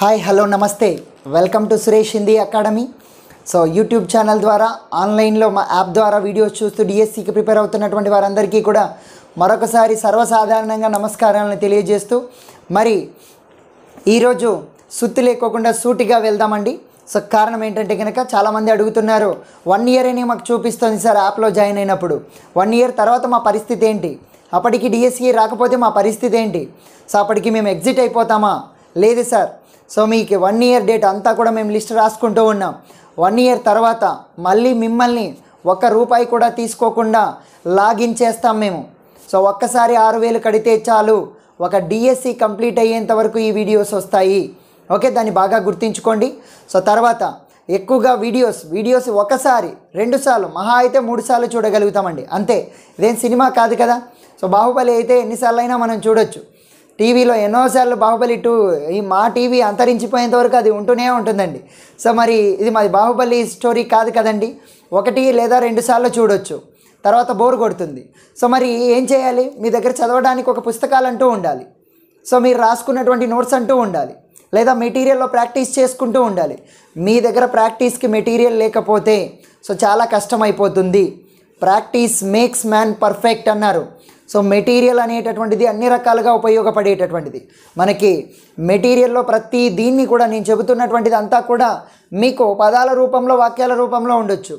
hi hello namaste welcome to Suresh Hindi academy so YouTube channel ద్వారా ఆన్లైన్లో మా యాప్ ద్వారా వీడియోస్ చూస్తూ డిఎస్సికి ప్రిపేర్ అవుతున్నటువంటి వారందరికీ కూడా మరొకసారి సర్వసాధారణంగా నమస్కారాలను తెలియజేస్తూ మరి ఈరోజు సుత్తి లేకోకుండా సూటిగా వెళ్దామండి సో కారణం ఏంటంటే కనుక చాలామంది అడుగుతున్నారు వన్ ఇయర్ అని మాకు చూపిస్తుంది సార్ యాప్లో జాయిన్ అయినప్పుడు వన్ ఇయర్ తర్వాత మా పరిస్థితి ఏంటి అప్పటికి డిఎస్సి రాకపోతే మా పరిస్థితి ఏంటి సో అప్పటికి మేము ఎగ్జిట్ అయిపోతామా లేదు సార్ సో మీకు వన్ ఇయర్ డేట్ అంతా కూడా మేము లిస్ట్ రాసుకుంటూ ఉన్నాం వన్ ఇయర్ తర్వాత మళ్ళీ మిమ్మల్ని ఒక్క రూపాయి కూడా తీసుకోకుండా లాగిన్ చేస్తాం మేము సో ఒక్కసారి ఆరు వేలు కడితే చాలు ఒక డిఎస్సి కంప్లీట్ అయ్యేంత వరకు ఈ వీడియోస్ వస్తాయి ఓకే దాన్ని బాగా గుర్తుంచుకోండి సో తర్వాత ఎక్కువగా వీడియోస్ వీడియోస్ ఒకసారి రెండుసార్లు మహా అయితే మూడుసార్లు చూడగలుగుతామండి అంతే ఇదేం సినిమా కాదు కదా సో బాహుబలి అయితే ఎన్నిసార్లు అయినా మనం చూడొచ్చు టీవీలో ఎన్నోసార్లు బాహుబలి టూ ఈ మా టీవీ అంతరించిపోయేంత వరకు అది ఉంటూనే ఉంటుందండి సో మరి ఇది మాది బాహుబలి స్టోరీ కాదు కదండి ఒకటి లేదా రెండు సార్లు చూడొచ్చు తర్వాత బోర్ కొడుతుంది సో మరి ఏం చేయాలి మీ దగ్గర చదవడానికి ఒక పుస్తకాలు అంటూ ఉండాలి సో మీరు రాసుకున్నటువంటి నోట్స్ అంటూ ఉండాలి లేదా మెటీరియల్లో ప్రాక్టీస్ చేసుకుంటూ ఉండాలి మీ దగ్గర ప్రాక్టీస్కి మెటీరియల్ లేకపోతే సో చాలా కష్టమైపోతుంది ప్రాక్టీస్ మేక్స్ మ్యాన్ పర్ఫెక్ట్ అన్నారు సో మెటీరియల్ అనేటటువంటిది అన్ని రకాలుగా ఉపయోగపడేటటువంటిది మనకి మెటీరియల్లో ప్రతి దీన్ని కూడా నేను చెబుతున్నటువంటిది అంతా కూడా మీకు పదాల రూపంలో వాక్యాల రూపంలో ఉండొచ్చు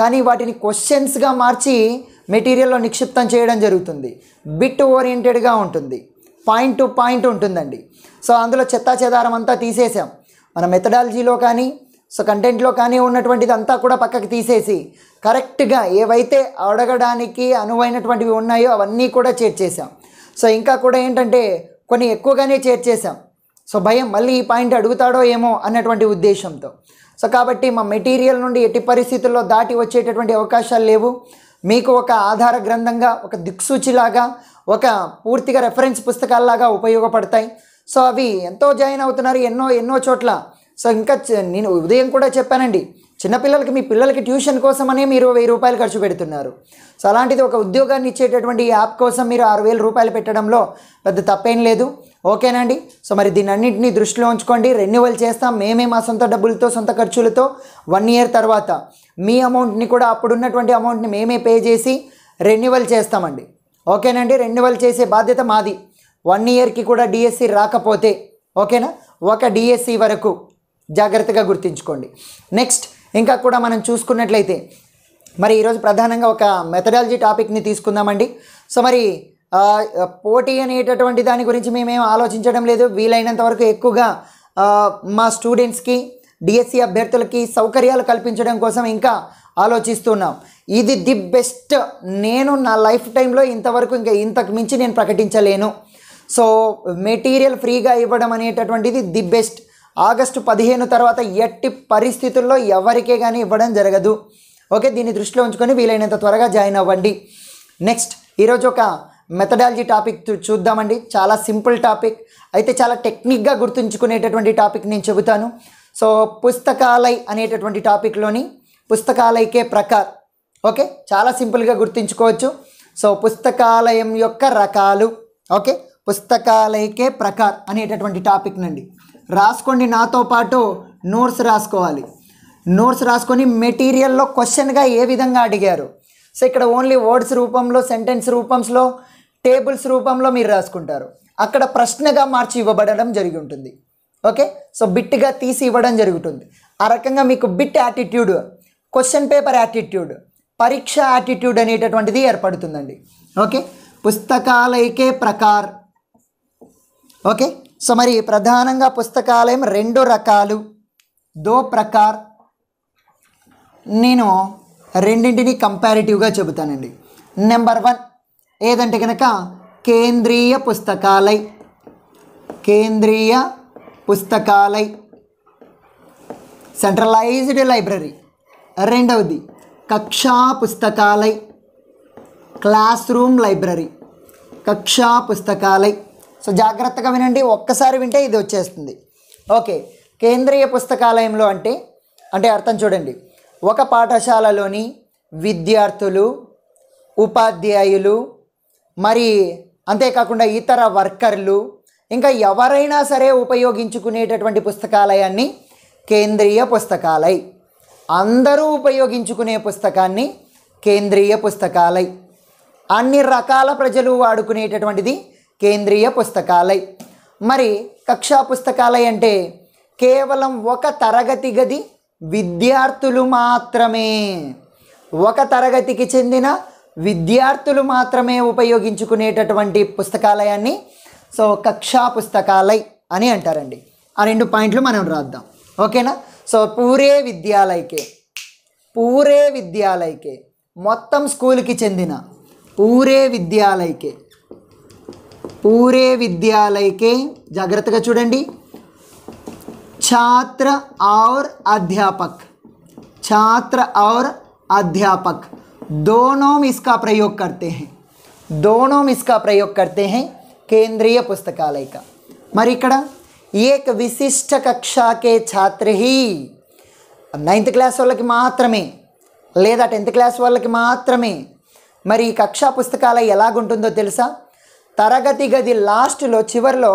కానీ వాటిని క్వశ్చన్స్గా మార్చి మెటీరియల్లో నిక్షిప్తం చేయడం జరుగుతుంది బిట్ ఓరియంటెడ్గా ఉంటుంది పాయింట్ టు పాయింట్ ఉంటుందండి సో అందులో చెత్తా చెదారం అంతా తీసేసాం మన మెథడాలజీలో కానీ సో కంటెంట్లో కానీ ఉన్నటువంటిది అంతా కూడా పక్కకి తీసేసి కరెక్ట్గా ఏవైతే అడగడానికి అనువైనటువంటివి ఉన్నాయో అవన్నీ కూడా చేర్చేసాం సో ఇంకా కూడా ఏంటంటే కొన్ని ఎక్కువగానే చేర్చేసాం సో భయం మళ్ళీ ఈ పాయింట్ అడుగుతాడో ఏమో అన్నటువంటి ఉద్దేశంతో సో కాబట్టి మా మెటీరియల్ నుండి ఎట్టి పరిస్థితుల్లో దాటి వచ్చేటటువంటి అవకాశాలు లేవు మీకు ఒక ఆధార గ్రంథంగా ఒక దిక్సూచిలాగా ఒక పూర్తిగా రెఫరెన్స్ పుస్తకాల్లాగా ఉపయోగపడతాయి సో అవి ఎంతో జాయిన్ అవుతున్నారు ఎన్నో ఎన్నో చోట్ల సో ఇంకా నేను ఉదయం కూడా చెప్పానండి చిన్నపిల్లలకి మీ పిల్లలకి ట్యూషన్ కోసమనే మీరు వెయ్యి రూపాయలు ఖర్చు పెడుతున్నారు సో అలాంటిది ఒక ఉద్యోగాన్ని ఇచ్చేటటువంటి యాప్ కోసం మీరు ఆరు వేల రూపాయలు పెట్టడంలో పెద్ద తప్పేం లేదు ఓకేనండి సో మరి దీని అన్నింటినీ దృష్టిలో ఉంచుకోండి రెన్యువల్ చేస్తాం మేమే మా సొంత డబ్బులతో సొంత ఖర్చులతో వన్ ఇయర్ తర్వాత మీ అమౌంట్ని కూడా అప్పుడున్నటువంటి అమౌంట్ని మేమే పే చేసి రెన్యువల్ చేస్తామండి ఓకేనండి రెన్యువల్ చేసే బాధ్యత మాది వన్ ఇయర్కి కూడా డిఎస్సి రాకపోతే ఓకేనా ఒక డిఎస్సి వరకు జాగ్రత్తగా గుర్తించుకోండి నెక్స్ట్ ఇంకా కూడా మనం చూసుకున్నట్లయితే మరి ఈరోజు ప్రధానంగా ఒక మెథడాలజీ టాపిక్ని తీసుకుందామండి సో మరి పోటీ అనేటటువంటి దాని గురించి మేమేం ఆలోచించడం లేదు వీలైనంత వరకు ఎక్కువగా మా స్టూడెంట్స్కి డిఎస్సి e అభ్యర్థులకి సౌకర్యాలు కల్పించడం కోసం ఇంకా ఆలోచిస్తున్నాం ఇది ది బెస్ట్ నేను నా లైఫ్ టైంలో ఇంతవరకు ఇంకా ఇంతకు మించి నేను ప్రకటించలేను సో మెటీరియల్ ఫ్రీగా ఇవ్వడం అనేటటువంటిది ది బెస్ట్ ఆగస్టు పదిహేను తర్వాత ఎట్టి పరిస్థితుల్లో ఎవరికే కానీ ఇవ్వడం జరగదు ఓకే దీన్ని దృష్టిలో ఉంచుకొని వీలైనంత త్వరగా జాయిన్ అవ్వండి నెక్స్ట్ ఈరోజు ఒక మెథడాలజీ టాపిక్ చూద్దామండి చాలా సింపుల్ టాపిక్ అయితే చాలా టెక్నిక్గా గుర్తుంచుకునేటటువంటి టాపిక్ నేను చెబుతాను సో పుస్తకాలయ్ అనేటటువంటి టాపిక్లోని పుస్తకాలయకే ప్రకార్ ఓకే చాలా సింపుల్గా గుర్తుంచుకోవచ్చు సో పుస్తకాలయం యొక్క రకాలు ఓకే పుస్తకాలయకే ప్రకార్ అనేటటువంటి టాపిక్ నుండి రాసుకోండి నాతో పాటు నోట్స్ రాసుకోవాలి నోట్స్ రాసుకొని మెటీరియల్లో క్వశ్చన్గా ఏ విధంగా అడిగారు సో ఇక్కడ ఓన్లీ వర్డ్స్ రూపంలో సెంటెన్స్ రూపంలో టేబుల్స్ రూపంలో మీరు రాసుకుంటారు అక్కడ ప్రశ్నగా మార్చి ఇవ్వబడడం జరిగి ఉంటుంది ఓకే సో బిట్గా తీసి ఇవ్వడం జరుగుతుంది ఆ రకంగా మీకు bit attitude question paper attitude పరీక్ష యాటిట్యూడ్ అనేటటువంటిది ఏర్పడుతుందండి ఓకే పుస్తకాలైకే ప్రకార్ ఓకే సో మరి ప్రధానంగా పుస్తకాలయం రెండు రకాలు దో ప్రకార్ నేను రెండింటిని కంపారిటివ్గా చెబుతానండి నెంబర్ వన్ ఏదంటే కనుక కేంద్రీయ పుస్తకాలయ కేంద్రీయ పుస్తకాలయ సెంట్రలైజ్డ్ లైబ్రరీ రెండవది కక్షా పుస్తకాలయ క్లాస్ రూమ్ లైబ్రరీ కక్షా పుస్తకాలయ్ సో జాగ్రత్తగా వినండి ఒక్కసారి వింటే ఇది వచ్చేస్తుంది ఓకే కేంద్రీయ పుస్తకాలయంలో అంటే అంటే అర్థం చూడండి ఒక పాఠశాలలోని విద్యార్థులు ఉపాధ్యాయులు మరి అంతేకాకుండా ఇతర వర్కర్లు ఇంకా ఎవరైనా సరే ఉపయోగించుకునేటటువంటి పుస్తకాలయాన్ని కేంద్రీయ పుస్తకాలయ అందరూ ఉపయోగించుకునే పుస్తకాన్ని కేంద్రీయ పుస్తకాలయ అన్ని రకాల ప్రజలు వాడుకునేటటువంటిది కేంద్రీయ పుస్తకాలయ్ మరి కక్షా పుస్తకాలయ్ అంటే కేవలం ఒక తరగతి గది విద్యార్థులు మాత్రమే ఒక తరగతికి చెందిన విద్యార్థులు మాత్రమే ఉపయోగించుకునేటటువంటి పుస్తకాలయాన్ని సో కక్షా పుస్తకాలయ్ అని అంటారండి ఆ రెండు పాయింట్లు మనం రాద్దాం ఓకేనా సో పూరే విద్యాలయకే పూరే విద్యాలయకే మొత్తం స్కూల్కి చెందిన పూరే విద్యాలయకే पूरे विद्यालय के का చూడండి छात्र और अध्यापक छात्र और अध्यापक दोनों में इसका प्रयोग करते हैं दोनों में इसका प्रयोग करते हैं केंद्रीय पुस्तकालय का मर ఇక్కడ एक विशिष्ट कक्षा के छात्र ही నైన్త్ क्लास वाली మాత్రమే లేదా టెన్త్ క్లాస్ వాళ్ళకి మాత్రమే मरी कक्षा पुस्तकालय ఎలాగుంటుందో తరగతి గది లాస్ట్లో చివరిలో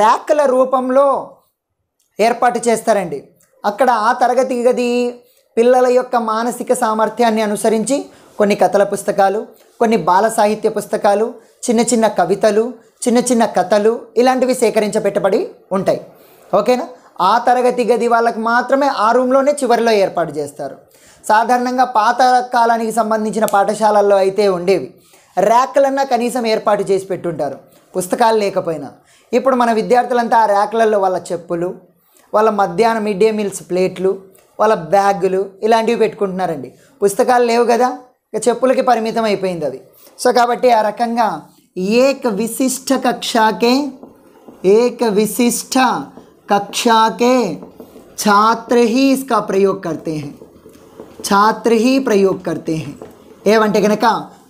ర్యాక్ల రూపంలో ఏర్పాటు చేస్తారండి అక్కడ ఆ తరగతి గది పిల్లల యొక్క మానసిక సామర్థ్యాన్ని అనుసరించి కొన్ని కథల పుస్తకాలు కొన్ని బాల సాహిత్య పుస్తకాలు చిన్న చిన్న కవితలు చిన్న చిన్న కథలు ఇలాంటివి సేకరించబెట్టబడి ఉంటాయి ఓకేనా ఆ తరగతి గది వాళ్ళకి మాత్రమే ఆ రూమ్లోనే చివరిలో ఏర్పాటు చేస్తారు సాధారణంగా పాత కాలానికి సంబంధించిన పాఠశాలల్లో అయితే ఉండేవి ర్యాక్లన్నా కనీసం ఏర్పాటు చేసి పెట్టుంటారు పుస్తకాలు లేకపోయినా ఇప్పుడు మన విద్యార్థులంతా ఆ ర్యాక్లలో వాళ్ళ చెప్పులు వాళ్ళ మధ్యాహ్నం మిడ్ డే మీల్స్ ప్లేట్లు వాళ్ళ బ్యాగులు ఇలాంటివి పెట్టుకుంటున్నారండి పుస్తకాలు లేవు కదా ఇక చెప్పులకి పరిమితం అయిపోయింది అది సో కాబట్టి ఆ రకంగా ఏక విశిష్ట కక్షాకే ఏక విశిష్ట కక్షాకే छात्र ఇస్కా ప్రయోగ్ కర్తే హే हैं ప్రయోగ్ కర్తే హే ఏమంటే కనుక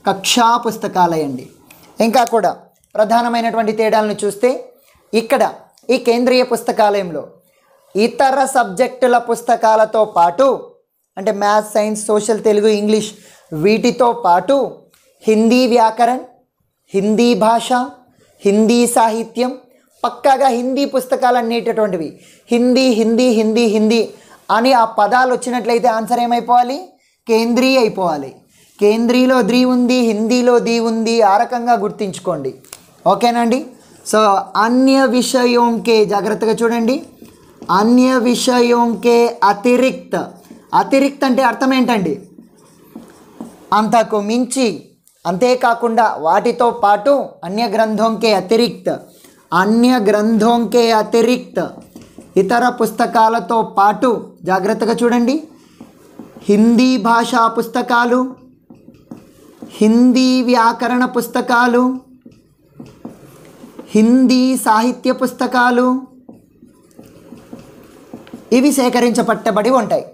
కక్షా పుస్తకాలయండి ఇంకా కూడా ప్రధానమైనటువంటి తేడాలను చూస్తే ఇక్కడ ఈ కేంద్రీయ పుస్తకాలయంలో ఇతర సబ్జెక్టుల పుస్తకాలతో పాటు అంటే maths science social Telugu English వీటితో పాటు హిందీ వ్యాకరణ్ హిందీ భాష హిందీ సాహిత్యం పక్కాగా హిందీ పుస్తకాలు అనేటటువంటివి హిందీ హిందీ హిందీ హిందీ అని ఆ పదాలు వచ్చినట్లయితే ఆన్సర్ ఏమైపోవాలి కేంద్రీయ అయిపోవాలి కేంద్రీలో ది ఉంది హిందీలో ది ఉంది ఆ రకంగా గుర్తించుకోండి ఓకేనండి సో అన్య విషయోంకే జాగ్రత్తగా చూడండి అన్య విషయోంకే అతిరిక్త అతిరిక్త అంటే అర్థం ఏంటండి అంతకు మించి అంతేకాకుండా వాటితో పాటు అన్య గ్రంథంకే అతిరిక్త అన్య గ్రంథంకే అతిరిక్త ఇతర పుస్తకాలతో పాటు జాగ్రత్తగా చూడండి హిందీ భాషా పుస్తకాలు హిందీ వ్యాకరణ పుస్తకాలు హిందీ సాహిత్య పుస్తకాలు ఇవి సేకరించబట్టబడి ఉంటాయి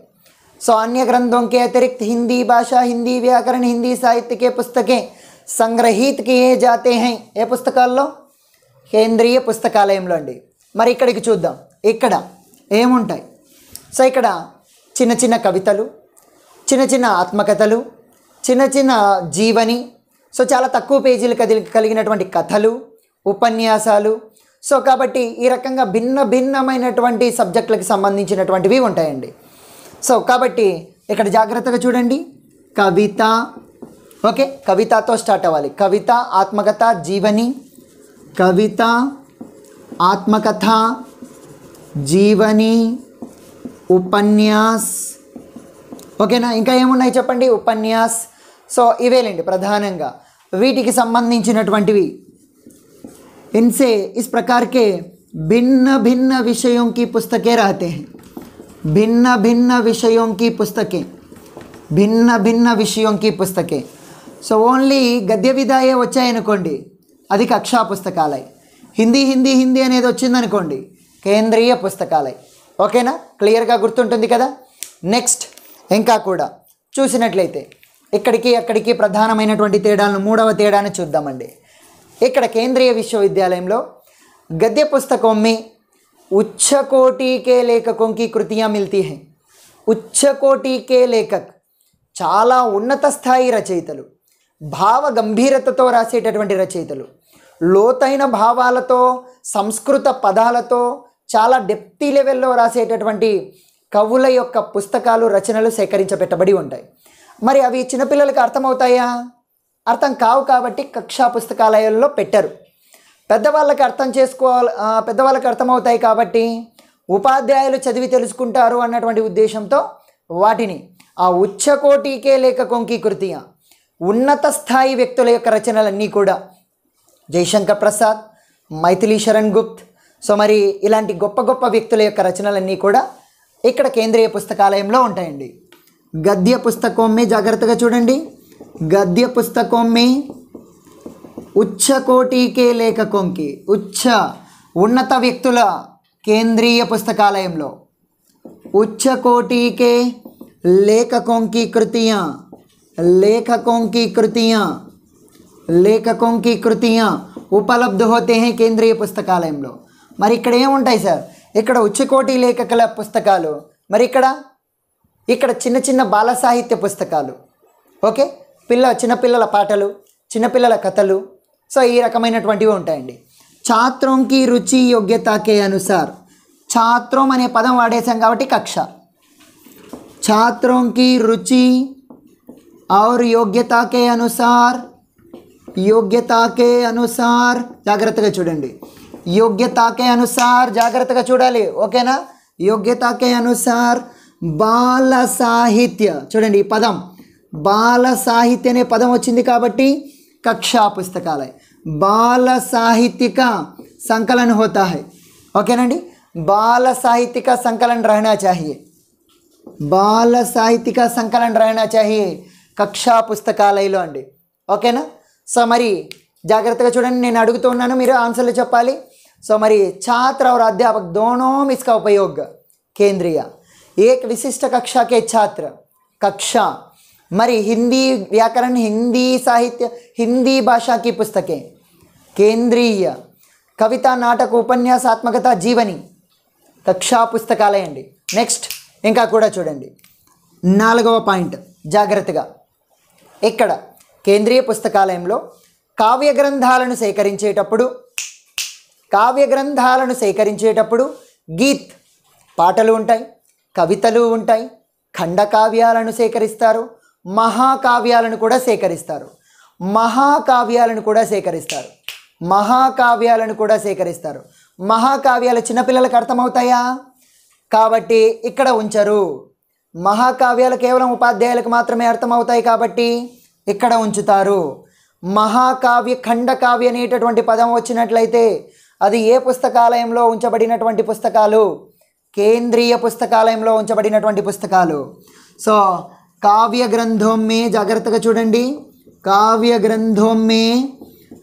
సో అన్య ग्रंथों అతిరిక్త హిందీ భాష హిందీ వ్యాకరణ హిందీ हिंदी పుస్తకే के पुस्तकें సంగ్రహీత్ జాతే హై ఏ పుస్తకాల్లో కేంద్రీయ పుస్తకాలయంలో అండి మరి ఇక్కడికి చూద్దాం ఇక్కడ ఏముంటాయి సో ఇక్కడ చిన్న చిన్న కవితలు చిన్న చిన్న ఆత్మకథలు చిన్న చిన్న జీవని సో చాలా తక్కువ పేజీలు కదిలి కలిగినటువంటి కథలు ఉపన్యాసాలు సో కాబట్టి ఈ రకంగా భిన్న భిన్నమైనటువంటి సబ్జెక్టులకు సంబంధించినటువంటివి ఉంటాయండి సో కాబట్టి ఇక్కడ జాగ్రత్తగా చూడండి కవిత ఓకే కవితతో స్టార్ట్ అవ్వాలి కవిత ఆత్మకథ జీవని కవిత ఆత్మకథ జీవని ఉపన్యాస్ ఓకేనా ఇంకా ఏమున్నాయి చెప్పండి ఉపన్యాస్ సో ఇవేలేండి ప్రధానంగా వీటికి సంబంధించినటువంటివి ఇన్సే ఇస్ ప్రకార్కే భిన్న భిన్న విషయంకి పుస్తకే రాతే భిన్న భిన్న విషయంకి పుస్తకే భిన్న భిన్న విషయంకి పుస్తకే సో ఓన్లీ గద్య విధాయే వచ్చాయనుకోండి అది కక్షా పుస్తకాలయ్ హిందీ హిందీ హిందీ అనేది వచ్చిందనుకోండి కేంద్రీయ పుస్తకాలయ ఓకేనా క్లియర్గా గుర్తుంటుంది కదా నెక్స్ట్ ఇంకా కూడా చూసినట్లయితే ఇక్కడికి అక్కడికి ప్రధానమైనటువంటి తేడాలను మూడవ తేడాను చూద్దామండి ఇక్కడ కేంద్రీయ విశ్వవిద్యాలయంలో గద్య పుస్తకం మీ ఉచ్చకోటికే లేఖకం కి కృతియా మిల్తీ హై ఉచ్చకోటికే లేఖక్ చాలా ఉన్నత స్థాయి రచయితలు భావ గంభీరతతో రాసేటటువంటి రచయితలు లోతైన భావాలతో సంస్కృత పదాలతో చాలా డెప్తీ లెవెల్లో రాసేటటువంటి కవుల యొక్క పుస్తకాలు రచనలు సేకరించబెట్టబడి ఉంటాయి మరి అవి చిన్నపిల్లలకి అర్థమవుతాయా అర్థం కావు కాబట్టి కక్షా పుస్తకాలయాల్లో పెట్టరు పెద్దవాళ్ళకి అర్థం చేసుకోవాలి పెద్దవాళ్ళకి అర్థమవుతాయి కాబట్టి ఉపాధ్యాయులు చదివి తెలుసుకుంటారు అన్నటువంటి ఉద్దేశంతో వాటిని ఆ ఉచ్చకోటికే లేక కొంకి ఉన్నత స్థాయి వ్యక్తుల యొక్క రచనలన్నీ కూడా జయశంకర్ ప్రసాద్ మైథిలీ శరణ్ గుప్త్ సో మరి ఇలాంటి గొప్ప గొప్ప వ్యక్తుల యొక్క రచనలన్నీ కూడా ఇక్కడ కేంద్రీయ పుస్తకాలయంలో ఉంటాయండి गद्य पुस्तक जाग्रत चूँगी गद्य पुस्तक उच्चकोटी के लेखकों की उच्च उन्नत व्यक्त केन्द्रीय पुस्तकालय में उच्चकोटी के लेखकों की कृतियाँ लेखकों की कृतियाँ लेखकों की कृतियाँ उपलब्ध होते हैं केंद्रीय पुस्तकालय में मर इकड़े सर इकड़ उच्चकोटी लेखक पुस्तक मरी इकड़ा ఇక్కడ చిన్న చిన్న బాల సాహిత్య పుస్తకాలు ఓకే పిల్ల చిన్నపిల్లల పాటలు చిన్నపిల్లల కథలు సో ఈ రకమైనటువంటివి ఉంటాయండి ఛాత్రంకి రుచి యోగ్యతకే అనుసార్ ఛాత్రం అనే పదం వాడేశాం కాబట్టి కక్ష ఛాత్రంకి రుచి ఆరు యోగ్యతకే అనుసార్ యోగ్యతకే అనుసార్ జాగ్రత్తగా చూడండి యోగ్యతకే అనుసార్ జాగ్రత్తగా చూడాలి ఓకేనా యోగ్యతకే అనుసార్ బాల సాహిత్య చూడండి ఈ పదం బాల సాహిత్య అనే పదం వచ్చింది కాబట్టి కక్షా పుస్తకాలయ బాల సాహిత్యక సంకలన హోతా హై ఓకేనండి బాల సాహిత్యక సంకలన రహణ చాహియే బాల సాహిత్యక సంకలన రహణ చాహియే కక్షా పుస్తకాలయలో అండి ఓకేనా సో మరి జాగ్రత్తగా చూడండి నేను అడుగుతూ ఉన్నాను మీరు ఆన్సర్లు చెప్పాలి సో మరి ఛాత్ర అవర్ అధ్యాపక్ దోనోం ఉపయోగ కేంద్రీయ एक विशिष्ट कक्षा के छात्र कक्षा హిందీ వ్యాకరణ హిందీ సాహిత్య హిందీ భాషాకి పుస్తకే కేంద్రీయ पुस्तकें కవిత నాటక ఉపన్యాసాత్మకత జీవని కక్షా పుస్తకాలయండి నెక్స్ట్ ఇంకా కూడా చూడండి నాలుగవ పాయింట్ జాగ్రత్తగా ఇక్కడ కేంద్రీయ పుస్తకాలయంలో కావ్య గ్రంథాలను సేకరించేటప్పుడు కావ్య గ్రంథాలను సేకరించేటప్పుడు గీత్ పాటలు ఉంటాయి కవితలు ఉంటాయి ఖండకావ్యాలను సేకరిస్తారు మహాకావ్యాలను కూడా సేకరిస్తారు మహాకావ్యాలను కూడా సేకరిస్తారు మహాకావ్యాలను కూడా సేకరిస్తారు మహాకావ్యాలు చిన్నపిల్లలకు అర్థమవుతాయా కాబట్టి ఇక్కడ ఉంచరు మహాకావ్యాలు కేవలం ఉపాధ్యాయులకు మాత్రమే అర్థమవుతాయి కాబట్టి ఇక్కడ ఉంచుతారు మహాకావ్య ఖండకావ్య అనేటటువంటి పదం వచ్చినట్లయితే అది ఏ పుస్తకాలయంలో ఉంచబడినటువంటి పుస్తకాలు కేంద్రీయ పుస్తకాలయంలో ఉంచబడినటువంటి పుస్తకాలు సో కావ్య గ్రంథోమ్మే జాగ్రత్తగా చూడండి కావ్య గ్రంథోమ్మే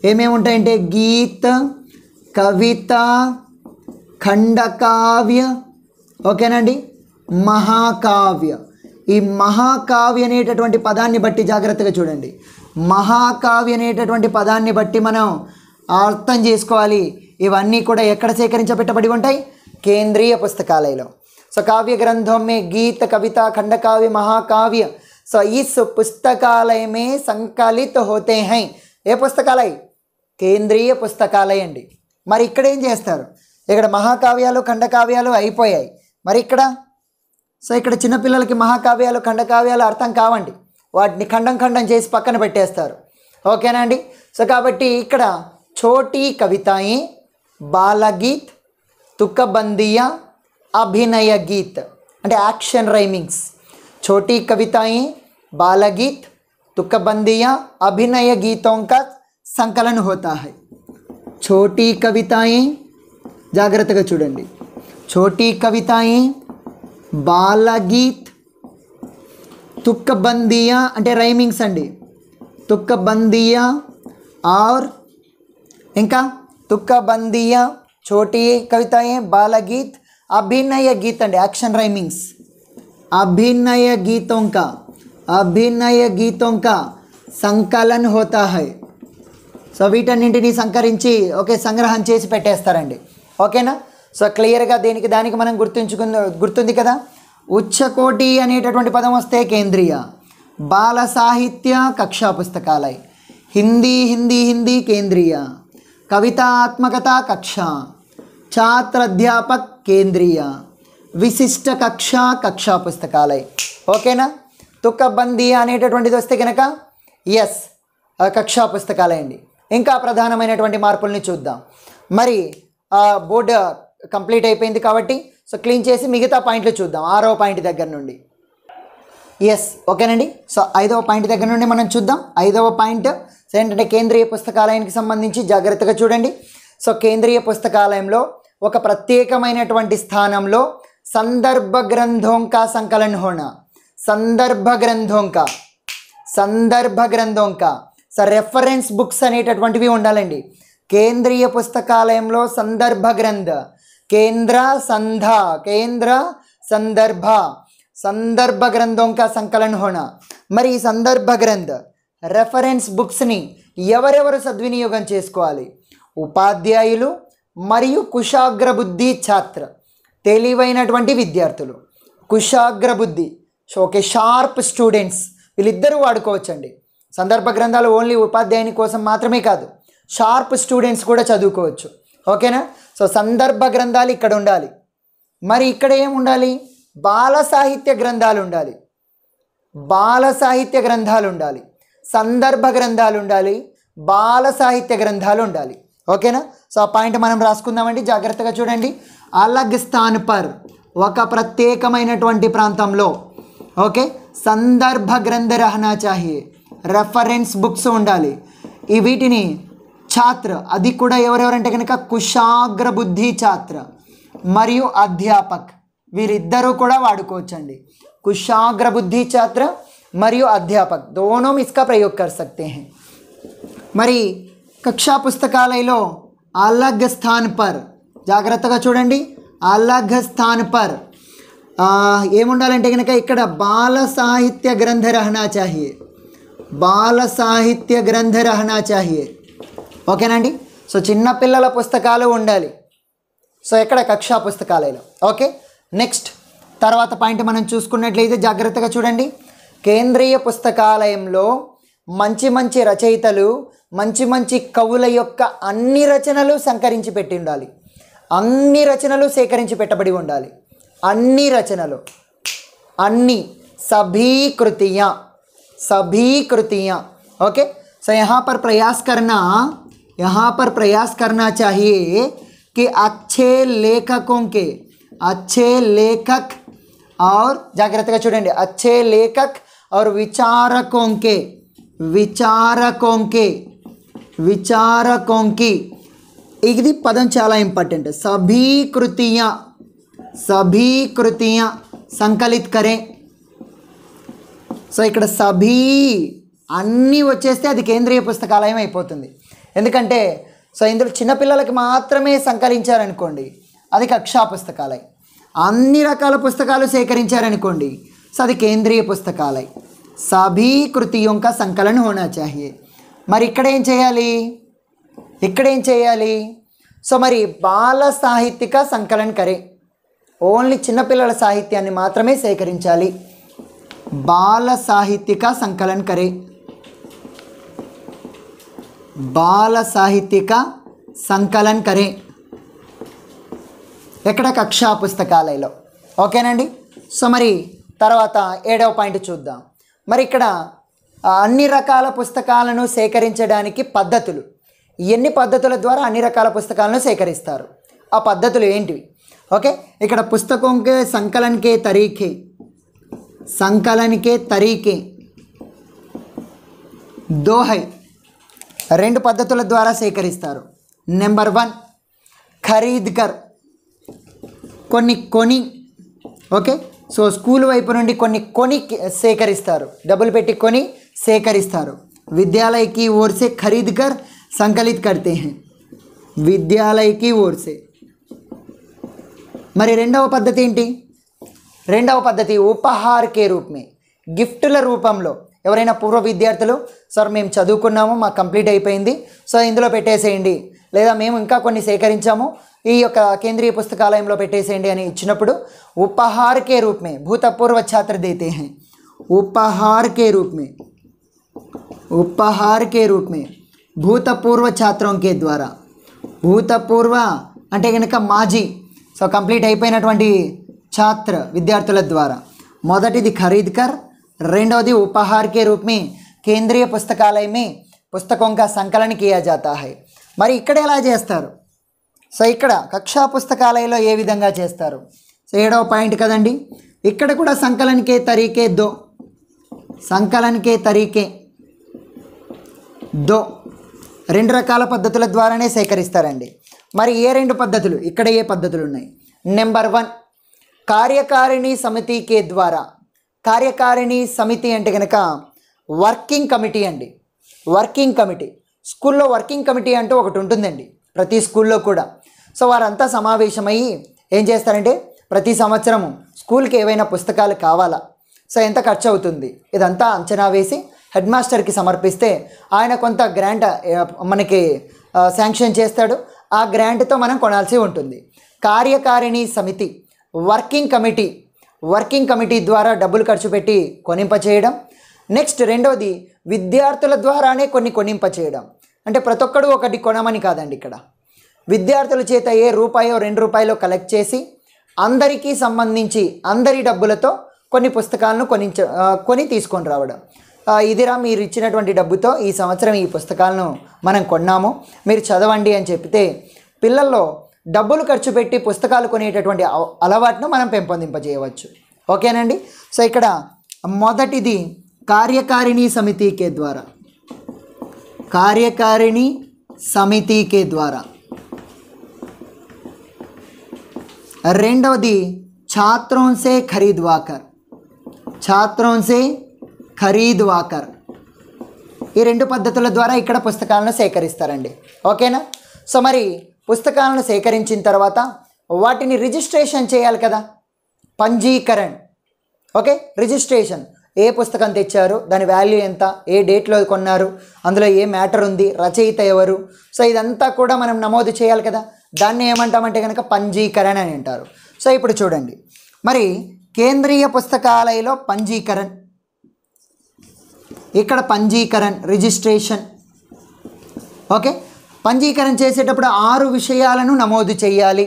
ఏమేమి ఉంటాయంటే గీత కవిత ఖండకావ్య ఓకేనండి మహాకావ్య ఈ మహాకావ్య అనేటటువంటి పదాన్ని బట్టి జాగ్రత్తగా చూడండి మహాకావ్య అనేటటువంటి పదాన్ని బట్టి మనం అర్థం చేసుకోవాలి ఇవన్నీ కూడా ఎక్కడ సేకరించబెట్టబడి ఉంటాయి కేంద్రీయ పుస్తకాలయలో సో కావ్య గ్రంథం మే గీత కవిత ఖండకావ్య మహాకావ్య సో ఈ పుస్తకాలయమే మే సంకలిత హోతే హై ఏ పుస్తకాలయ కేంద్రీయ పుస్తకాలయ అండి మరి ఇక్కడ ఏం చేస్తారు ఇక్కడ మహాకావ్యాలు ఖండకావ్యాలు అయిపోయాయి మరి ఇక్కడ సో ఇక్కడ చిన్నపిల్లలకి మహాకావ్యాలు ఖండకావ్యాలు అర్థం కావండి వాటిని ఖండం ఖండం చేసి పక్కన పెట్టేస్తారు ఓకేనా అండి సో కాబట్టి ఇక్కడ చోటీ కవితాయి బాలగీత్ तुकबंदीय अभिनय गीत अटे ऐन रईमिंग छोटी कविताएं बाल गीत तुकबंदीय अभिनय गीतों का संकलन होता है छोटी कविताएं जाग्रत का चूँगी छोटी कविताएं बाल गीत तुकबंदीय अटे रईमिंग्स अंडी तुकबंदीय और इंका तुकबंदीय చోటి కవిత బాలగీత్ गीत గీత అండి యాక్షన్ రైమింగ్స్ राइमिंग्स अभिनय गीतों का అభినయ గీతంకా సంకలన్ హోతా హై సో వీటన్నింటినీ సంకరించి ఒకే సంగ్రహం చేసి పెట్టేస్తారండి ఓకేనా సో క్లియర్గా దీనికి దానికి మనం గుర్తుంచుకుంద గుర్తుంది కదా ఉచ్చకోటి అనేటటువంటి పదం వస్తే కేంద్రీయ బాల సాహిత్య కక్షా పుస్తకాలయ హిందీ హిందీ హిందీ కేంద్రీయ కవితాత్మకత కక్ష ఛాత్రధ్యాపక్ కేంద్రీయ విశిష్ట కక్ష కక్షా పుస్తకాలయ ఓకేనా తుక్కబందీ అనేటటువంటిది వస్తే కనుక ఎస్ కక్షా అండి ఇంకా ప్రధానమైనటువంటి మార్పుల్ని చూద్దాం మరి బోర్డు కంప్లీట్ అయిపోయింది కాబట్టి సో క్లీన్ చేసి మిగతా పాయింట్లు చూద్దాం ఆరో పాయింట్ దగ్గర నుండి ఎస్ ఓకేనండి సో ఐదవ పాయింట్ దగ్గర నుండి మనం చూద్దాం ఐదవ పాయింట్ సో ఏంటంటే కేంద్రీయ పుస్తకాలయానికి సంబంధించి జాగ్రత్తగా చూడండి సో కేంద్రీయ పుస్తకాలయంలో ఒక ప్రత్యేకమైనటువంటి స్థానంలో సందర్భ గ్రంథోంక సంకలన హోణ సందర్భ గ్రంథోంక సందర్భ గ్రంథోంక సార్ రెఫరెన్స్ బుక్స్ అనేటటువంటివి ఉండాలండి కేంద్రీయ పుస్తకాలయంలో సందర్భ గ్రంథ కేంద్ర సంధ కేంద్ర సందర్భ సందర్భ గ్రంథోంక సంకలన హోణ మరి ఈ సందర్భ గ్రంథ రెఫరెన్స్ బుక్స్ని ఎవరెవరు సద్వినియోగం చేసుకోవాలి ఉపాధ్యాయులు మరియు కుషాగ్రబుద్ధి బుద్ధి ఛాత్ర తెలివైనటువంటి విద్యార్థులు కుషాగ్రబుద్ధి బుద్ధి సో ఓకే షార్ప్ స్టూడెంట్స్ వీళ్ళిద్దరూ వాడుకోవచ్చండి సందర్భ గ్రంథాలు ఓన్లీ ఉపాధ్యాయుని కోసం మాత్రమే కాదు షార్ప్ స్టూడెంట్స్ కూడా చదువుకోవచ్చు ఓకేనా సో సందర్భ గ్రంథాలు ఇక్కడ ఉండాలి మరి ఇక్కడ ఏం ఉండాలి బాల సాహిత్య గ్రంథాలు ఉండాలి బాల సాహిత్య గ్రంథాలు ఉండాలి సందర్భ గ్రంథాలు ఉండాలి బాల సాహిత్య గ్రంథాలు ఉండాలి ఓకేనా సో ఆ పాయింట్ మనం రాసుకుందామండి జాగ్రత్తగా చూడండి అలగ్ పర్ ఒక ప్రత్యేకమైనటువంటి ప్రాంతంలో ఓకే సందర్భ గ్రంథ రహనా చాహియే రెఫరెన్స్ బుక్స్ ఉండాలి ఈ వీటిని ఛాత్ర అది కూడా ఎవరెవరంటే కనుక కుశాగ్ర బుద్ధి ఛాత్ర మరియు అధ్యాపక్ వీరిద్దరూ కూడా వాడుకోవచ్చండి కుశాగ్ర బుద్ధి ఛాత్ర మరియు అధ్యాపక్ దోనో ఇస్కా ప్రయోగ్ కర్ సక్తే మరి కక్షా పుస్తకాలయలో అలగ్ స్థాన్ పర్ జాగ్రత్తగా చూడండి అలగ్ స్థాన్ పర్ ఏముండాలంటే కనుక ఇక్కడ బాల సాహిత్య గ్రంథ రహనా చాహియే బాల సాహిత్య గ్రంథ రహనా చాహియే ఓకేనండి సో చిన్నపిల్లల పుస్తకాలు ఉండాలి సో ఇక్కడ కక్షా పుస్తకాలయలో ఓకే నెక్స్ట్ తర్వాత పాయింట్ మనం చూసుకున్నట్లయితే జాగ్రత్తగా చూడండి కేంద్రీయ పుస్తకాలయంలో మంచి మంచి రచయితలు మంచి మంచి కవుల యొక్క అన్ని రచనలు సంకరించి పెట్టి ఉండాలి అన్ని రచనలు సేకరించి పెట్టబడి ఉండాలి అన్ని రచనలు అన్ని సభీకృతియ సభీకృతియ ఓకే సో యహా పర్ ప్రయాస్ करना యహా పర్ ప్రయాస్ करना చాహియే కి అచ్చే లేఖకోంకే అచ్చే లేఖక్ ఆర్ జాగ్రత్తగా చూడండి అచ్చే లేఖక్ ఆర్ విచారకోంకే విచారకోంకే విచారకోంకి ఇది పదం చాలా ఇంపార్టెంట్ సభీకృతీయ సభీకృతీయ సంకలిత్ కరే సో ఇక్కడ సభీ అన్నీ వచ్చేస్తే అది కేంద్రీయ పుస్తకాలయం అయిపోతుంది ఎందుకంటే సో ఇందులో చిన్నపిల్లలకి మాత్రమే సంకలించారనుకోండి అది కక్షా పుస్తకాలయం అన్ని రకాల పుస్తకాలు సేకరించారనుకోండి సో అది కేంద్రీయ పుస్తకాలయం సభీకృతి యొక్క సంకలన संकलन होना మరి ఇక్కడ ఏం చేయాలి ఇక్కడ ఏం చేయాలి సో మరి బాల సాహిత్యక సంకలన్ కరే ఓన్లీ చిన్నపిల్లల సాహిత్యాన్ని మాత్రమే సేకరించాలి బాల సాహిత్యక సంకలన్ కరే బాల సాహిత్యక సంకలన్ కరే ఎక్కడ కక్షా పుస్తకాలయలో ఓకేనండి సో మరి తర్వాత ఏడవ పాయింట్ చూద్దాం మరి ఇక్కడ అన్ని రకాల పుస్తకాలను సేకరించడానికి పద్ధతులు ఎన్ని పద్ధతుల ద్వారా అన్ని రకాల పుస్తకాలను సేకరిస్తారు ఆ పద్ధతులు ఏంటివి ఓకే ఇక్కడ పుస్తకంకే సంకలన్కే తరీఖే సంకలన్కే తరీఖే దోహై రెండు పద్ధతుల ద్వారా సేకరిస్తారు నెంబర్ వన్ ఖరీద్కర్ కొన్ని కొని ఓకే సో స్కూల్ వైపు నుండి కొన్ని కొని సేకరిస్తారు డబ్బులు పెట్టి కొని సేకరిస్తారు विद्यालय की ओर से खरीद कर संकलित करते हैं विद्यालय की ओर से మరి రెండవ పద్ధతి ఏంటి రెండవ పద్ధతి ఉపహార్ కే రూప్ మే గిఫ్ట్ల రూపంలో ఎవరైనా పూర్వ విద్యార్థులు సార్ మేము చదువుకున్నాము మాకు కంప్లీట్ అయిపోయింది సో ఇందులో పెట్టేసేయండి లేదా మేము ఇంకా కొన్ని సేకరించాము ఈ యొక్క కేంద్రీయ పుస్తకాలయంలో పెట్టేసేయండి అని ఇచ్చినప్పుడు ఉపహార్ కే రూప్ మే భూతపూర్వ ఛాత్ర దేతే హై ఉపహార్ కే రూప్ మే ఉపహార్ కే రూప్ మే భూతపూర్వ ఛాత్రం కే ద్వారా భూతపూర్వ అంటే కనుక మాజీ సో కంప్లీట్ అయిపోయినటువంటి ఛాత్ర విద్యార్థుల ద్వారా మొదటిది ఖరీద్కర్ రెండవది ఉపహార్ కే రూప్ మే కేంద్రీయ పుస్తకాలయమే పుస్తకం కా సంకలన కియా జాతా హై మరి ఇక్కడ ఎలా చేస్తారు సో ఇక్కడ కక్షా పుస్తకాలయంలో ఏ విధంగా చేస్తారు సో ఏడవ పాయింట్ కదండి ఇక్కడ కూడా సంకలనకే తరీకే దో సంకలనకే తరీకే దో రెండు రకాల పద్ధతుల ద్వారానే సేకరిస్తారండి మరి ఏ రెండు పద్ధతులు ఇక్కడ ఏ పద్ధతులు ఉన్నాయి నెంబర్ వన్ కార్యకారిణి సమితి కే ద్వారా కార్యకారిణి సమితి అంటే కనుక వర్కింగ్ కమిటీ అండి వర్కింగ్ కమిటీ స్కూల్లో వర్కింగ్ కమిటీ అంటూ ఒకటి ఉంటుందండి ప్రతి స్కూల్లో కూడా సో వారంతా సమావేశమయ్యి ఏం చేస్తారంటే ప్రతి సంవత్సరము స్కూల్కి ఏవైనా పుస్తకాలు కావాలా సో ఎంత ఖర్చు అవుతుంది ఇదంతా అంచనా వేసి హెడ్ మాస్టర్కి సమర్పిస్తే ఆయన కొంత గ్రాంట్ మనకి శాంక్షన్ చేస్తాడు ఆ గ్రాంట్తో మనం కొనాల్సి ఉంటుంది కార్యకారిణి సమితి వర్కింగ్ కమిటీ వర్కింగ్ కమిటీ ద్వారా డబ్బులు ఖర్చు పెట్టి కొనింపచేయడం నెక్స్ట్ రెండవది విద్యార్థుల ద్వారానే కొన్ని కొనింపచేయడం అంటే ప్రతి ఒక్కడు ఒకటి కొనమని కాదండి ఇక్కడ విద్యార్థుల చేత ఏ రూపాయో రెండు రూపాయలో కలెక్ట్ చేసి అందరికీ సంబంధించి అందరి డబ్బులతో కొన్ని పుస్తకాలను కొనించ కొని తీసుకొని రావడం ఇదిరా మీరు ఇచ్చినటువంటి డబ్బుతో ఈ సంవత్సరం ఈ పుస్తకాలను మనం కొన్నాము మీరు చదవండి అని చెప్తే పిల్లల్లో డబ్బులు ఖర్చు పెట్టి పుస్తకాలు కొనేటటువంటి అలవాటును మనం పెంపొందింపజేయవచ్చు ఓకేనండి సో ఇక్కడ మొదటిది కార్యకారిణి సమితికే ద్వారా కార్యకారిణి సమితికే ద్వారా రెండవది ఛాత్రోన్సే ఖరీద్వాకర్ ఛాత్రోన్సే ఖరీద్ వాకర్ ఈ రెండు పద్ధతుల ద్వారా ఇక్కడ పుస్తకాలను సేకరిస్తారండి ఓకేనా సో మరి పుస్తకాలను సేకరించిన తర్వాత వాటిని రిజిస్ట్రేషన్ చేయాలి కదా పంజీకరణ్ ఓకే రిజిస్ట్రేషన్ ఏ పుస్తకం తెచ్చారు దాని వాల్యూ ఎంత ఏ డేట్లో కొన్నారు అందులో ఏ మ్యాటర్ ఉంది రచయిత ఎవరు సో ఇదంతా కూడా మనం నమోదు చేయాలి కదా దాన్ని ఏమంటామంటే కనుక పంజీకరణ అని అంటారు సో ఇప్పుడు చూడండి మరి కేంద్రీయ పుస్తకాలయలో పంజీకరణ్ ఇక్కడ పంజీకరణ రిజిస్ట్రేషన్ ఓకే పంజీకరణ చేసేటప్పుడు ఆరు విషయాలను నమోదు చేయాలి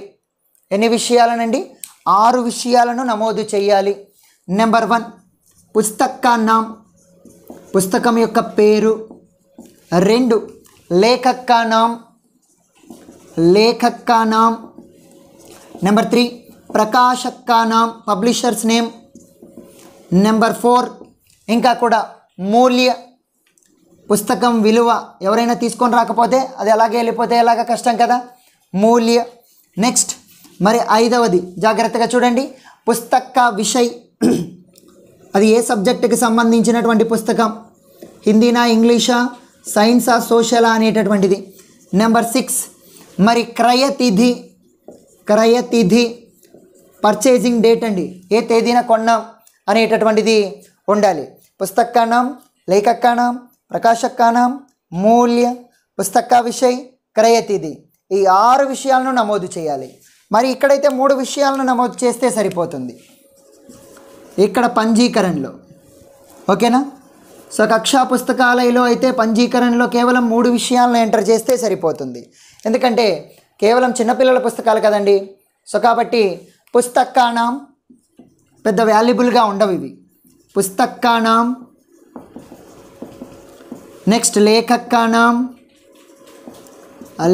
ఎన్ని విషయాలనండి ఆరు విషయాలను నమోదు చేయాలి నెంబర్ వన్ పుస్తకాన్నాం పుస్తకం యొక్క పేరు రెండు లేఖక్కానాం లేఖక్కానాం నెంబర్ త్రీ ప్రకాశక్కానాం పబ్లిషర్స్ నేమ్ నెంబర్ ఫోర్ ఇంకా కూడా మూల్య పుస్తకం విలువ ఎవరైనా తీసుకొని రాకపోతే అది అలాగే వెళ్ళిపోతే ఎలాగ కష్టం కదా మూల్య నెక్స్ట్ మరి ఐదవది జాగ్రత్తగా చూడండి పుస్తక విషయ్ అది ఏ సబ్జెక్టుకి సంబంధించినటువంటి పుస్తకం హిందీనా ఇంగ్లీషా సైన్సా సోషలా అనేటటువంటిది నెంబర్ సిక్స్ మరి క్రయతిథి క్రయతిథి పర్చేజింగ్ డేట్ అండి ఏ తేదీన కొన్నాం అనేటటువంటిది ఉండాలి పుస్తకానాం లేఖకానాం ప్రకాశకానాం మూల్య పుస్తక విషయ క్రయతిథి ఈ ఆరు విషయాలను నమోదు చేయాలి మరి ఇక్కడైతే మూడు విషయాలను నమోదు చేస్తే సరిపోతుంది ఇక్కడ పంజీకరణలో ఓకేనా సో కక్షా పుస్తకాలయలో అయితే పంజీకరణలో కేవలం మూడు విషయాలను ఎంటర్ చేస్తే సరిపోతుంది ఎందుకంటే కేవలం చిన్నపిల్లల పుస్తకాలు కదండి సో కాబట్టి పుస్తకానాం పెద్ద వాల్యుబుల్గా ఉండవు ఇవి పుస్తకానాం నెక్స్ట్ లేఖకానాం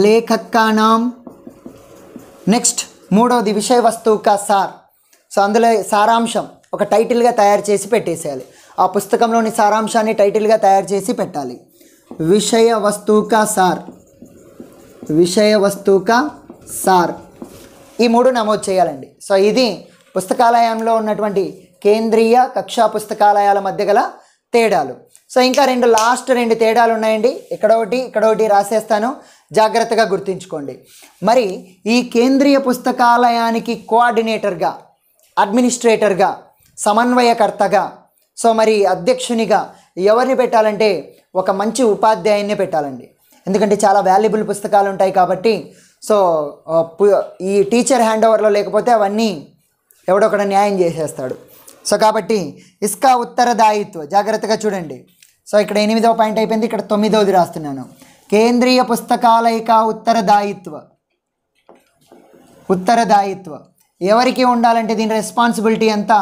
లేఖకానాం నెక్స్ట్ మూడవది విషయ వస్తువు కా సార్ సో అందులో సారాంశం ఒక టైటిల్గా తయారు చేసి పెట్టేసేయాలి ఆ పుస్తకంలోని సారాంశాన్ని టైటిల్గా తయారు చేసి పెట్టాలి విషయ వస్తువు కా సార్ విషయ వస్తువు కా సార్ ఈ మూడు నమోదు చేయాలండి సో ఇది పుస్తకాలయంలో ఉన్నటువంటి కేంద్రీయ కక్షా పుస్తకాలయాల మధ్య గల తేడాలు సో ఇంకా రెండు లాస్ట్ రెండు తేడాలు ఉన్నాయండి ఇక్కడొకటి ఇక్కడొకటి రాసేస్తాను జాగ్రత్తగా గుర్తుంచుకోండి మరి ఈ కేంద్రీయ పుస్తకాలయానికి కోఆర్డినేటర్గా అడ్మినిస్ట్రేటర్గా సమన్వయకర్తగా సో మరి అధ్యక్షునిగా ఎవరిని పెట్టాలంటే ఒక మంచి ఉపాధ్యాయుని పెట్టాలండి ఎందుకంటే చాలా వాల్యుబుల్ పుస్తకాలు ఉంటాయి కాబట్టి సో ఈ టీచర్ హ్యాండ్ ఓవర్లో లేకపోతే అవన్నీ ఎవడొకడ న్యాయం చేసేస్తాడు సో కాబట్టి ఇస్కా ఉత్తరదాయిత్వ జాగ్రత్తగా చూడండి సో ఇక్కడ ఎనిమిదవ పాయింట్ అయిపోయింది ఇక్కడ తొమ్మిదవది రాస్తున్నాను కేంద్రీయ పుస్తకాలయక ఉత్తరదాయిత్వ ఉత్తరదాయిత్వ ఎవరికి ఉండాలంటే దీని రెస్పాన్సిబిలిటీ అంతా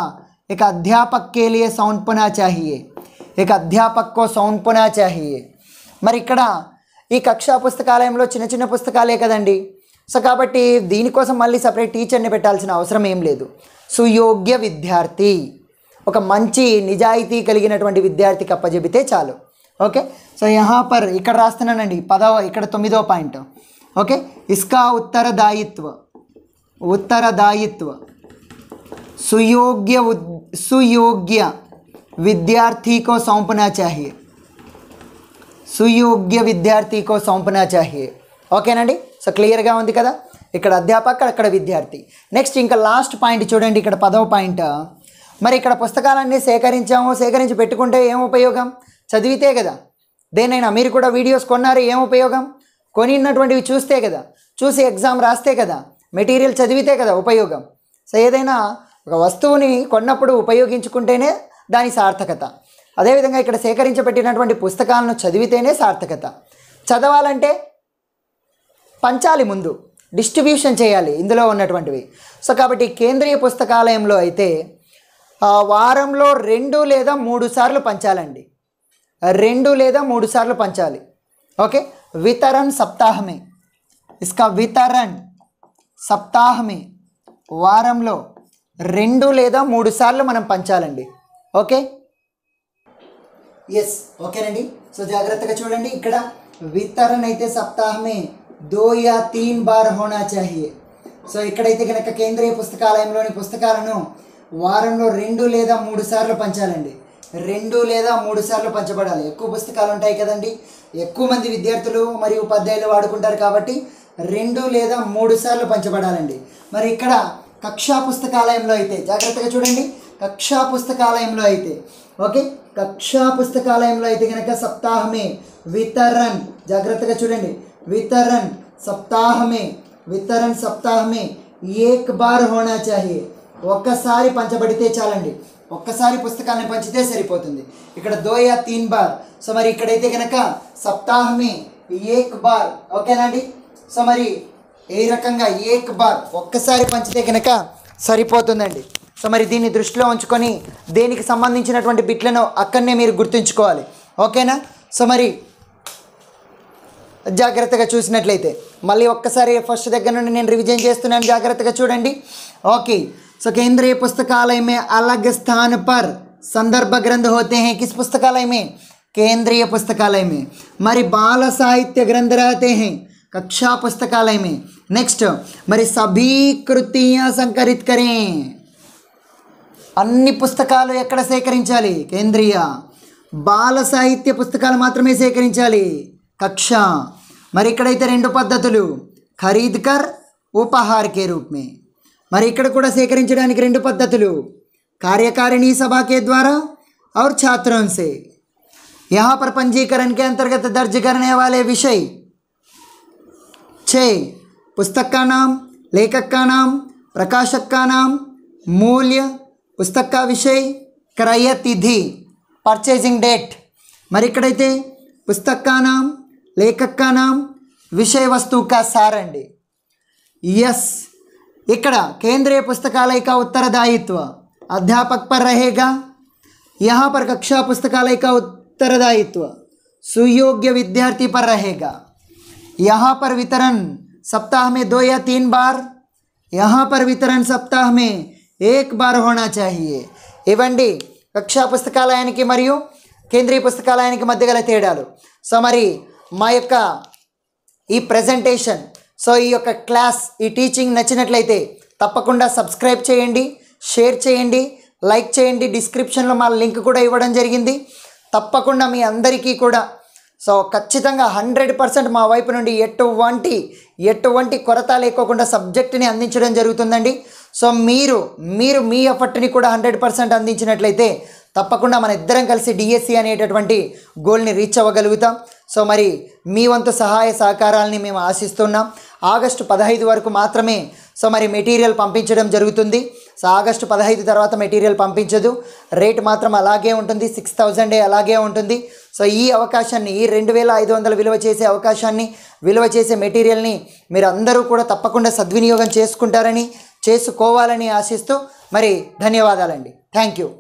ఇక अध्यापक के लिए सौंपना चाहिए एक अध्यापक को మరి ఇక్కడ ఈ కక్షా పుస్తకాలయంలో చిన్న చిన్న పుస్తకాలే కదండి సో కాబట్టి దీనికోసం మళ్ళీ సపరేట్ టీచర్ని పెట్టాల్సిన అవసరం ఏం లేదు సుయోగ్య విద్యార్థి ఒక మంచి నిజాయితీ కలిగినటువంటి విద్యార్థికి అప్పజెబితే చాలు ఓకే సో యహాపర్ ఇక్కడ రాస్తున్నానండి పదవ ఇక్కడ తొమ్మిదో పాయింట్ ఓకే ఇస్కా ఉత్తరదాయిత్వ ఉత్తరదాయిత్వ सुयोग्य సుయోగ్య विद्यार्थी को సంపనా చాహి సుయోగ్య విద్యార్థి కో సౌంపనా చాహియే ఓకేనండి సో క్లియర్గా ఉంది కదా ఇక్కడ అధ్యాపక అక్కడ విద్యార్థి నెక్స్ట్ ఇంకా లాస్ట్ పాయింట్ చూడండి ఇక్కడ పదవ పాయింట్ మరి ఇక్కడ పుస్తకాలన్నీ సేకరించాము సేకరించి పెట్టుకుంటే ఏం ఉపయోగం చదివితే కదా దేనైనా మీరు కూడా వీడియోస్ కొన్నారు ఏం ఉపయోగం కొనిన్నటువంటివి చూస్తే కదా చూసి ఎగ్జామ్ రాస్తే కదా మెటీరియల్ చదివితే కదా ఉపయోగం సో ఏదైనా ఒక వస్తువుని కొన్నప్పుడు ఉపయోగించుకుంటేనే దాని సార్థకత అదేవిధంగా ఇక్కడ సేకరించబెట్టినటువంటి పుస్తకాలను చదివితేనే సార్థకత చదవాలంటే పంచాలి ముందు డిస్ట్రిబ్యూషన్ చేయాలి ఇందులో ఉన్నటువంటివి సో కాబట్టి కేంద్రీయ పుస్తకాలయంలో అయితే వారంలో రెండు లేదా మూడు సార్లు పంచాలండి రెండు లేదా మూడు సార్లు పంచాలి ఓకే వితరణ్ సప్తాహమే ఇస్కా వితరణ్ సప్తాహమే వారంలో రెండు లేదా మూడు సార్లు మనం పంచాలండి ఓకే ఎస్ ఓకేనండి సో జాగ్రత్తగా చూడండి ఇక్కడ వితరణ్ అయితే సప్తాహమే దో యా తీన్ బార్ హోనా చాహియే సో ఇక్కడైతే కనుక కేంద్రీయ పుస్తకాలయంలోని పుస్తకాలను వారంలో రెండు లేదా మూడు సార్లు పంచాలండి రెండు లేదా మూడు సార్లు పంచబడాలి ఎక్కువ పుస్తకాలు ఉంటాయి కదండి ఎక్కువ మంది విద్యార్థులు మరియు ఉపాధ్యాయులు వాడుకుంటారు కాబట్టి రెండు లేదా మూడు సార్లు పంచబడాలండి మరి ఇక్కడ కక్షా పుస్తకాలయంలో అయితే జాగ్రత్తగా చూడండి కక్షా పుస్తకాలయంలో అయితే ఓకే కక్షా పుస్తకాలయంలో అయితే కనుక సప్తాహమే వితరన్ జాగ్రత్తగా చూడండి वितरण सप्ताह में वितरण सप्ताह में ఏక్ బార్ హోనా चाहिए ఒక్కసారి పంచబడితే చాలండి ఒక్కసారి పుస్తకాన్ని పంచితే సరిపోతుంది ఇక్కడ దోయా తీన్ బార్ సో మరి ఇక్కడైతే కనుక సప్తాహమే ఏక్ బార్ ఓకేనా అండి సో మరి ఏ రకంగా ఏక్ బార్ ఒక్కసారి పంచితే కనుక సరిపోతుందండి సో మరి దీన్ని దృష్టిలో ఉంచుకొని దేనికి సంబంధించినటువంటి బిట్లను అక్కడనే మీరు గుర్తుంచుకోవాలి ఓకేనా సో మరి జాగ్రత్తగా చూసినట్లయితే మళ్ళీ ఒక్కసారి ఫస్ట్ దగ్గర నుండి నేను రివిజన్ చేస్తున్నాను జాగ్రత్తగా చూడండి ఓకే సో केंद्रीय पुस्तकालय में अलग स्थान पर संदर्भ ग्रंथ होते हैं किस पुस्तकालय में केंद्रीय पुस्तकालय में మరి బాల సాహిత్య గ్రంథ रहते हैं कक्षा पुस्तकालय में నెక్స్ట్ మరి సభీ కృతియా సంకలిత करें అన్ని పుస్తకాలు ఎక్కడ సేకరించాలి కేంద్రీయ బాల సాహిత్య పుస్తకాలు మాత్రమే సేకరించాలి कक्षा मर ఇక్కడైతే रे पद्धत ఖరీద్ కర్ ఉపహార్ కే రూప్ మే మరి रे पद्धत సేకరించడానికి सभा के द्वारा और छात्रों से यहाँ पर पंजीकरण के अंतर्गत दर्ज करने वाले विषय छ पुस्तक का नाम लेखक का नाम प्रकाशक का नाम मूल्य पुस्तक का विषय क्रय तिथि परचेजिंग डेट मर इकड़ते पुस्तक का नाम लेखक का नाम विषय वस्तु का सार यस इकड़ा केंद्रीय पुस्तकालय का उत्तरदायित्व अध्यापक पर रहेगा यहाँ पर कक्षा पुस्तकालय का उत्तरदायित्व सुयोग्य विद्यार्थी पर रहेगा यहाँ पर वितरण सप्ताह में दो या तीन बार यहाँ पर वितरण सप्ताह में एक बार होना चाहिए पुस्तकालय की मरी केंद्रीय पुस्तकालय की मध्य गल तेड़ सो मरी మా యొక్క ఈ ప్రజెంటేషన్ సో ఈ యొక్క క్లాస్ ఈ టీచింగ్ నచ్చినట్లయితే తప్పకుండా సబ్స్క్రైబ్ చేయండి షేర్ చేయండి లైక్ చేయండి డిస్క్రిప్షన్లో మా లింక్ కూడా ఇవ్వడం జరిగింది తప్పకుండా మీ అందరికీ కూడా సో ఖచ్చితంగా హండ్రెడ్ పర్సెంట్ మా వైపు నుండి ఎటువంటి ఎటువంటి కొరత లేకోకుండా సబ్జెక్టుని అందించడం జరుగుతుందండి సో మీరు మీరు మీ ఎఫర్ట్ని కూడా హండ్రెడ్ పర్సెంట్ అందించినట్లయితే తప్పకుండా మన ఇద్దరం కలిసి డిఎస్సి e అనేటటువంటి గోల్ని రీచ్ అవ్వగలుగుతాం సో మరి మీ వంతు సహాయ సహకారాలని మేము ఆశిస్తున్నాం ఆగస్టు పదహైదు వరకు మాత్రమే సో మరి మెటీరియల్ పంపించడం జరుగుతుంది సో ఆగస్టు పదహైదు తర్వాత మెటీరియల్ పంపించదు రేట్ మాత్రం అలాగే ఉంటుంది సిక్స్ థౌజండే అలాగే ఉంటుంది సో ఈ అవకాశాన్ని ఈ రెండు వేల ఐదు వందలు విలువ చేసే అవకాశాన్ని విలువ చేసే మెటీరియల్ని మీరు అందరూ కూడా తప్పకుండా సద్వినియోగం చేసుకుంటారని చేసుకోవాలని ఆశిస్తూ మరి ధన్యవాదాలండి థ్యాంక్ యూ